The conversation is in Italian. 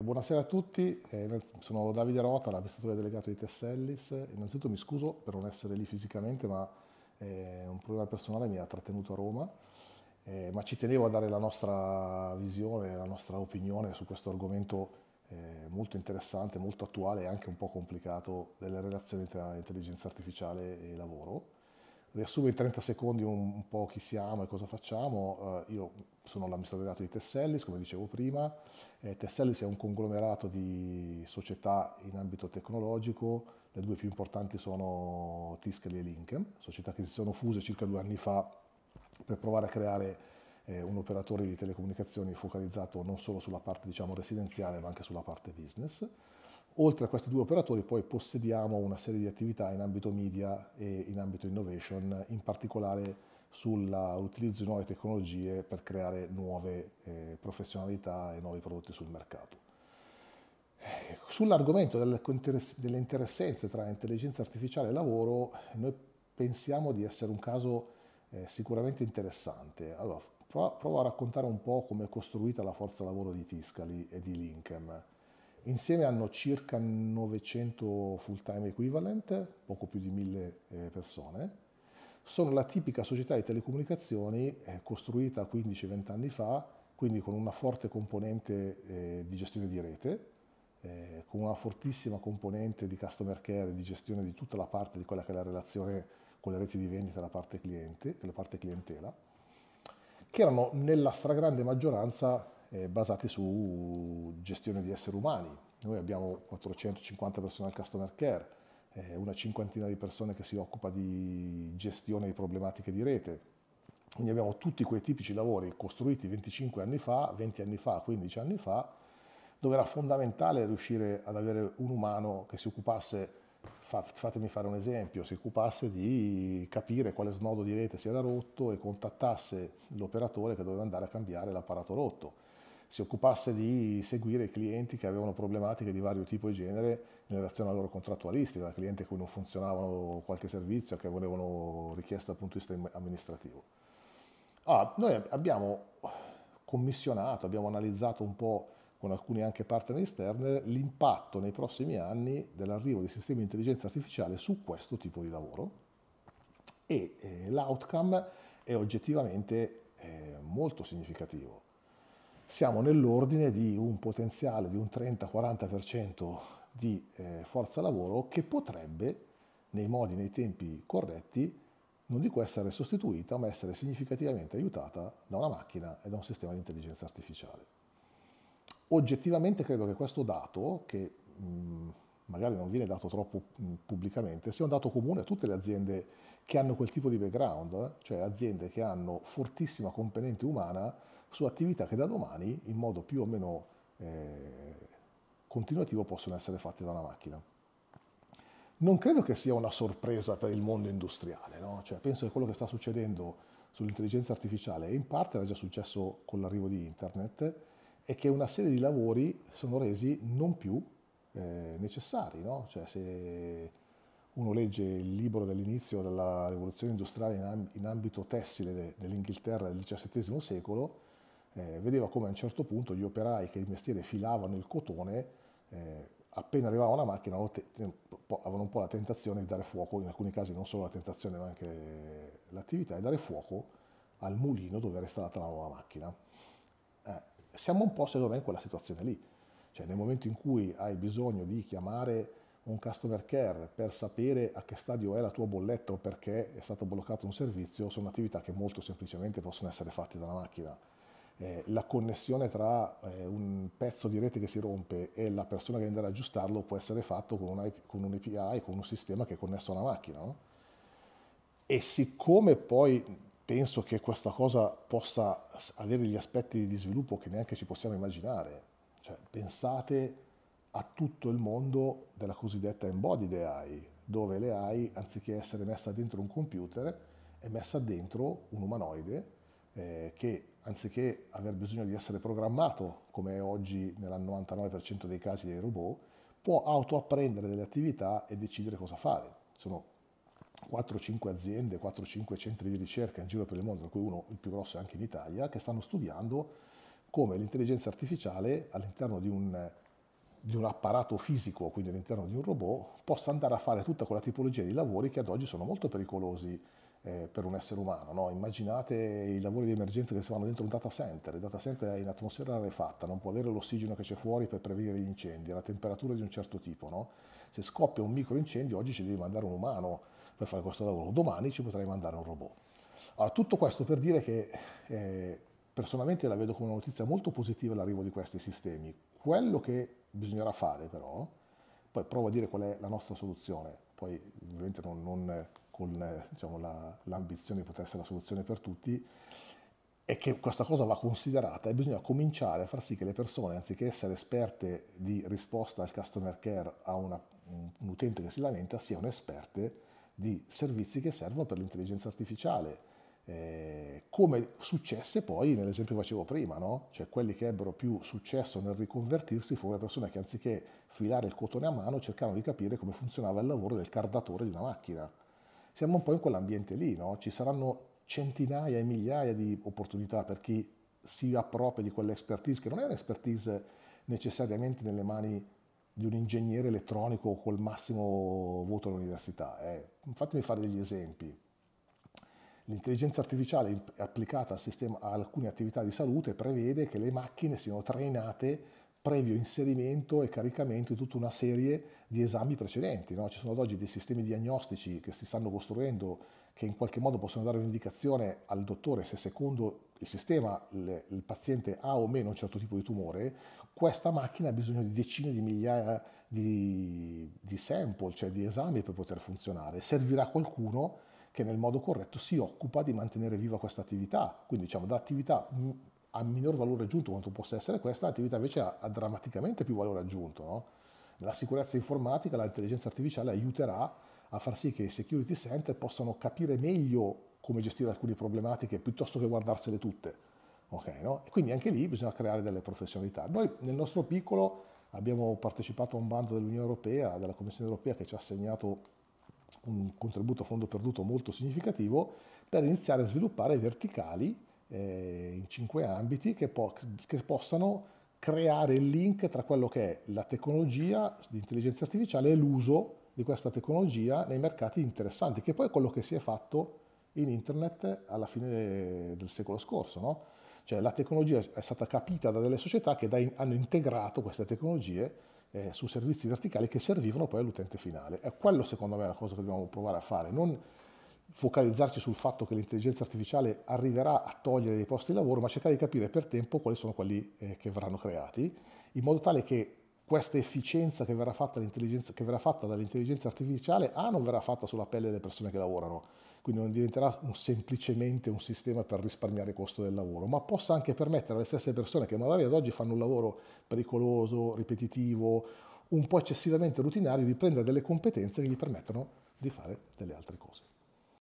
Buonasera a tutti, eh, sono Davide Rota, l'amministratore delegato di Tessellis. Innanzitutto mi scuso per non essere lì fisicamente, ma eh, un problema personale mi ha trattenuto a Roma, eh, ma ci tenevo a dare la nostra visione, la nostra opinione su questo argomento molto interessante, molto attuale e anche un po' complicato delle relazioni tra intelligenza artificiale e lavoro riassumo in 30 secondi un, un, po' chi siamo e cosa facciamo. Eh, io sono l'amministratore di Tessellis, come dicevo prima. Eh, Tessellis è un conglomerato di società in ambito tecnologico, le due più importanti sono Tiscali e Linkem, società che si sono fuse circa due anni fa per provare a creare eh, un operatore di telecomunicazioni focalizzato non solo sulla parte diciamo, residenziale ma anche sulla parte business. Oltre a questi due operatori poi possediamo una serie di attività in ambito media e in ambito innovation, in particolare sull'utilizzo di nuove tecnologie per creare nuove eh, professionalità e nuovi prodotti sul mercato. Sull'argomento delle interessenze tra intelligenza artificiale e lavoro, noi pensiamo di essere un caso eh, sicuramente interessante. Allora, provo a raccontare un po' come è costruita la forza lavoro di Tiscali e di Linkem Insieme hanno circa 900 full-time equivalent, poco più di 1000 eh, persone. Sono la tipica società di telecomunicazioni eh, costruita 15-20 anni fa, quindi con una forte componente eh, di gestione di rete, con una fortissima componente di customer care, di gestione di tutta la parte di quella che è la relazione con le reti di vendita, la parte cliente, la parte clientela, che erano nella stragrande maggioranza eh, basate su gestione di esseri umani. Noi abbiamo 450 persone al customer care, eh, una cinquantina di persone che si occupa di gestione di problematiche di rete. Quindi abbiamo tutti quei tipici lavori costruiti 25 anni fa, 20 anni fa, 15 anni fa, dove era fondamentale riuscire ad avere un umano che si occupasse, fatemi fare un esempio, si occupasse di capire quale snodo di rete si era rotto e contattasse l'operatore che doveva andare a cambiare l'apparato rotto si occupasse di seguire i clienti che avevano problematiche di vario tipo e genere in relazione alla loro contrattualistica, da clienti a cui non funzionavano qualche servizio, che volevano richieste dal punto di vista amministrativo. Allora, ah, noi abbiamo commissionato, abbiamo analizzato un po' con alcuni anche partner esterni l'impatto nei prossimi anni dell'arrivo dei sistemi di intelligenza artificiale su questo tipo di lavoro e eh, l'outcome è oggettivamente eh, molto significativo siamo nell'ordine di un potenziale di un 30-40% di eh, forza lavoro che potrebbe, nei modi, nei tempi corretti, non dico essere sostituita, ma essere significativamente aiutata da una macchina e da un sistema di intelligenza artificiale. Oggettivamente credo che questo dato, che mh, mm, magari non viene dato troppo mh, mm, pubblicamente, sia un dato comune a tutte le aziende che hanno quel tipo di background, cioè aziende che hanno fortissima componente umana su attività che da domani in modo più o meno eh, continuativo possono essere fatte da una macchina. Non credo che sia una sorpresa per il mondo industriale, no? cioè, penso che quello che sta succedendo sull'intelligenza artificiale in parte era già successo con l'arrivo di internet è che una serie di lavori sono resi non più eh, necessari, no? cioè, se uno legge il libro dell'inizio della rivoluzione industriale in, ambito tessile dell'Inghilterra del XVII secolo, eh, vedeva come a un certo punto gli operai che il mestiere filavano il cotone, eh, appena arrivava una macchina avevano un po' la tentazione di dare fuoco, in alcuni casi non solo la tentazione ma anche l'attività, di dare fuoco al mulino dove era installata la nuova macchina. Eh, siamo un po' secondo me in quella situazione lì, cioè nel momento in cui hai bisogno di chiamare un customer care per sapere a che stadio è la tua bolletta o perché è stato bloccato un servizio sono attività che molto semplicemente possono essere fatte dalla macchina eh, la connessione tra eh, un pezzo di rete che si rompe e la persona che andrà ad aggiustarlo può essere fatto con un, IP, con un API, con un sistema che è connesso a una macchina. No? E siccome poi penso che questa cosa possa avere gli aspetti di sviluppo che neanche ci possiamo immaginare, cioè pensate a tutto il mondo della cosiddetta embodied AI, dove l'AI anziché essere messa dentro un computer è messa dentro un umanoide eh, che anziché aver bisogno di essere programmato, come è oggi nel 99% dei casi dei robot, può autoapprendere delle attività e decidere cosa fare. Sono 4-5 aziende, 4-5 centri di ricerca in giro per il mondo, tra cui uno il più grosso è anche in Italia, che stanno studiando come l'intelligenza artificiale all'interno di un, di un apparato fisico, quindi all'interno di un robot, possa andare a fare tutta quella tipologia di lavori che ad oggi sono molto pericolosi eh, per un essere umano. No? Immaginate i lavori di emergenza che si fanno dentro un data center, il data center è in atmosfera rarefatta, non può avere l'ossigeno che c'è fuori per prevenire gli incendi, la una temperatura di un certo tipo. No? Se scoppia un microincendio, oggi ci devi mandare un umano per fare questo lavoro, domani ci potrai mandare un robot. Allora, tutto questo per dire che eh, personalmente la vedo come una notizia molto positiva l'arrivo di questi sistemi. Quello che bisognerà fare però, poi provo a dire qual è la nostra soluzione, poi ovviamente non, non con diciamo, la, l'ambizione di poter essere la soluzione per tutti, è che questa cosa va considerata e bisogna cominciare a far sì che le persone, anziché essere esperte di risposta al customer care a una, un utente che si lamenta, siano esperte di servizi che servono per l'intelligenza artificiale, eh, come successe poi nell'esempio che facevo prima, no? cioè quelli che ebbero più successo nel riconvertirsi furono le persone che anziché filare il cotone a mano cercavano di capire come funzionava il lavoro del cardatore di una macchina siamo un po' in quell'ambiente lì, no? ci saranno centinaia e migliaia di opportunità per chi si appropria di quell'expertise, che non è un'expertise necessariamente nelle mani di un ingegnere elettronico col massimo voto all'università. Eh. Fatemi fare degli esempi. L'intelligenza artificiale applicata al sistema, a alcune attività di salute prevede che le macchine siano trainate previo inserimento e caricamento di tutta una serie di esami precedenti. No? Ci sono ad oggi dei sistemi diagnostici che si stanno costruendo che in qualche modo possono dare un'indicazione al dottore se secondo il sistema il, il paziente ha o meno un certo tipo di tumore. Questa macchina ha bisogno di decine di migliaia di, di sample, cioè di esami per poter funzionare. Servirà qualcuno che nel modo corretto si occupa di mantenere viva questa attività, quindi diciamo da attività mm, ha minor valore aggiunto quanto possa essere questa, l'attività invece ha, ha drammaticamente più valore aggiunto. No? Nella sicurezza informatica l'intelligenza artificiale aiuterà a far sì che i security center possano capire meglio come gestire alcune problematiche piuttosto che guardarsele tutte. Okay, no? E quindi anche lì bisogna creare delle professionalità. Noi nel nostro piccolo abbiamo partecipato a un bando dell'Unione Europea, della Commissione Europea che ci ha assegnato un contributo a fondo perduto molto significativo per iniziare a sviluppare verticali eh, in cinque ambiti che, po che possano creare il link tra quello che è la tecnologia di intelligenza artificiale e l'uso di questa tecnologia nei mercati interessanti, che poi è quello che si è fatto in internet alla fine del secolo scorso. No? Cioè la tecnologia è stata capita da delle società che in hanno integrato queste tecnologie eh, su servizi verticali che servivano poi all'utente finale. E quello secondo me è la cosa che dobbiamo provare a fare, non focalizzarci sul fatto che l'intelligenza artificiale arriverà a togliere dei posti di lavoro, ma cercare di capire per tempo quali sono quelli eh, che verranno creati, in modo tale che questa efficienza che verrà, che verrà, fatta dall'intelligenza artificiale A ah, non verrà fatta sulla pelle delle persone che lavorano, quindi non diventerà un, semplicemente un sistema per risparmiare il costo del lavoro, ma possa anche permettere alle stesse persone che magari ad oggi fanno un lavoro pericoloso, ripetitivo, un po' eccessivamente rutinario, di prendere delle competenze che gli permettano di fare delle altre cose.